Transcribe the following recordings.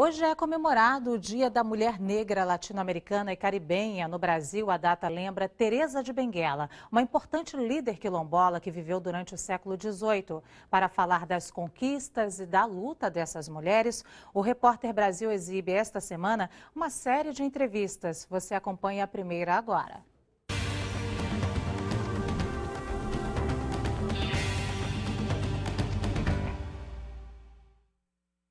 Hoje é comemorado o Dia da Mulher Negra Latino-Americana e Caribenha. No Brasil, a data lembra Teresa de Benguela, uma importante líder quilombola que viveu durante o século XVIII. Para falar das conquistas e da luta dessas mulheres, o Repórter Brasil exibe esta semana uma série de entrevistas. Você acompanha a primeira agora.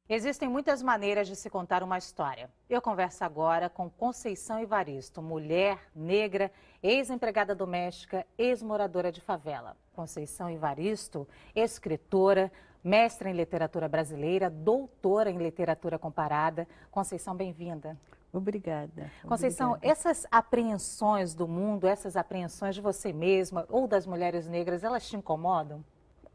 Existem muitas maneiras de se contar uma história. Eu converso agora com Conceição Evaristo, mulher negra, ex-empregada doméstica, ex-moradora de favela. Conceição Evaristo, escritora, mestra em literatura brasileira, doutora em literatura comparada. Conceição, bem-vinda. Obrigada. Conceição, obrigada. essas apreensões do mundo, essas apreensões de você mesma ou das mulheres negras, elas te incomodam?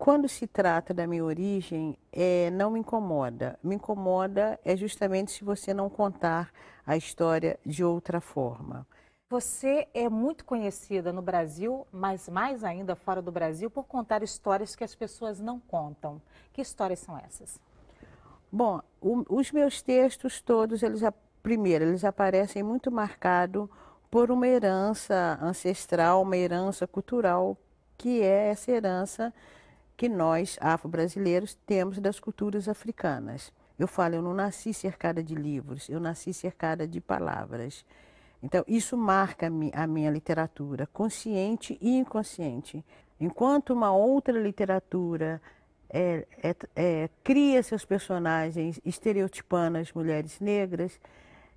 Quando se trata da minha origem, é, não me incomoda. Me incomoda é justamente se você não contar a história de outra forma. Você é muito conhecida no Brasil, mas mais ainda fora do Brasil, por contar histórias que as pessoas não contam. Que histórias são essas? Bom, o, os meus textos todos, eles, primeiro, eles aparecem muito marcado por uma herança ancestral, uma herança cultural, que é essa herança que nós, afro-brasileiros, temos das culturas africanas. Eu falo, eu não nasci cercada de livros, eu nasci cercada de palavras. Então, isso marca a minha literatura, consciente e inconsciente. Enquanto uma outra literatura é, é, é, cria seus personagens estereotipando as mulheres negras,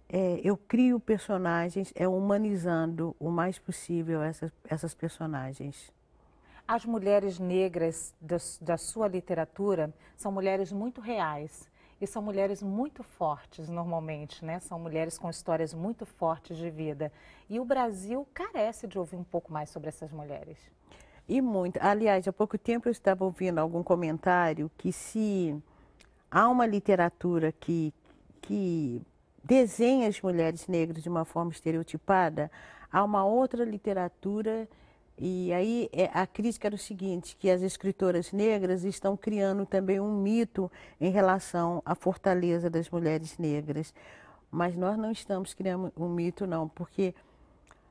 é, eu crio personagens é, humanizando o mais possível essas, essas personagens. As mulheres negras da sua literatura são mulheres muito reais e são mulheres muito fortes normalmente, né? São mulheres com histórias muito fortes de vida. E o Brasil carece de ouvir um pouco mais sobre essas mulheres. E muito. Aliás, há pouco tempo eu estava ouvindo algum comentário que se há uma literatura que, que desenha as mulheres negras de uma forma estereotipada, há uma outra literatura e aí é, a crítica era o seguinte, que as escritoras negras estão criando também um mito em relação à fortaleza das mulheres negras. Mas nós não estamos criando um mito, não, porque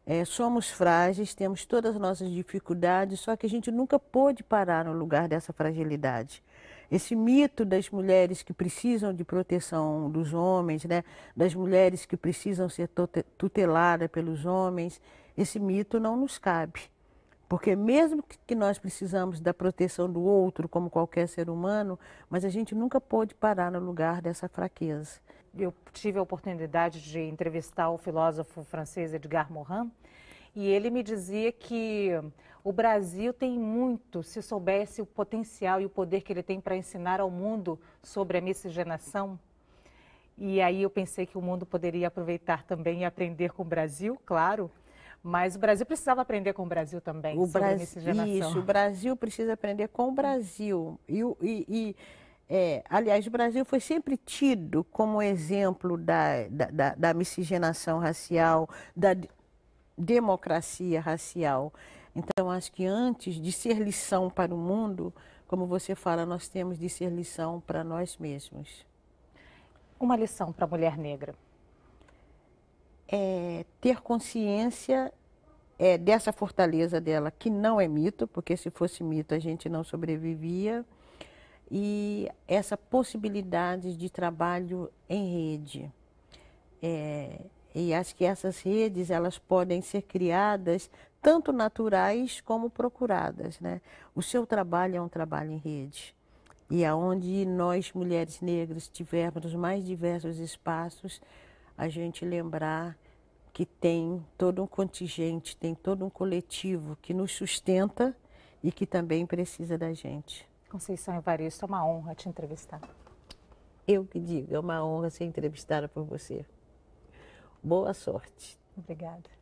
é, somos frágeis, temos todas as nossas dificuldades, só que a gente nunca pôde parar no lugar dessa fragilidade. Esse mito das mulheres que precisam de proteção dos homens, né, das mulheres que precisam ser tuteladas pelos homens, esse mito não nos cabe porque mesmo que nós precisamos da proteção do outro, como qualquer ser humano, mas a gente nunca pôde parar no lugar dessa fraqueza. Eu tive a oportunidade de entrevistar o filósofo francês Edgar Morin, e ele me dizia que o Brasil tem muito, se soubesse o potencial e o poder que ele tem para ensinar ao mundo sobre a miscigenação. E aí eu pensei que o mundo poderia aproveitar também e aprender com o Brasil, claro. Mas o Brasil precisava aprender com o Brasil também, o sobre Brasil, miscigenação. Isso, o Brasil precisa aprender com o Brasil. E, e, e é, aliás, o Brasil foi sempre tido como exemplo da, da, da, da miscigenação racial, da democracia racial. Então, acho que antes de ser lição para o mundo, como você fala, nós temos de ser lição para nós mesmos. Uma lição para a mulher negra é, ter consciência é, dessa fortaleza dela, que não é mito, porque se fosse mito a gente não sobrevivia, e essa possibilidade de trabalho em rede. É, e acho que essas redes elas podem ser criadas tanto naturais como procuradas, né? O seu trabalho é um trabalho em rede e aonde nós mulheres negras tivermos mais diversos espaços, a gente lembrar que tem todo um contingente, tem todo um coletivo que nos sustenta e que também precisa da gente. Conceição Evaristo, é uma honra te entrevistar. Eu que digo, é uma honra ser entrevistada por você. Boa sorte. Obrigada.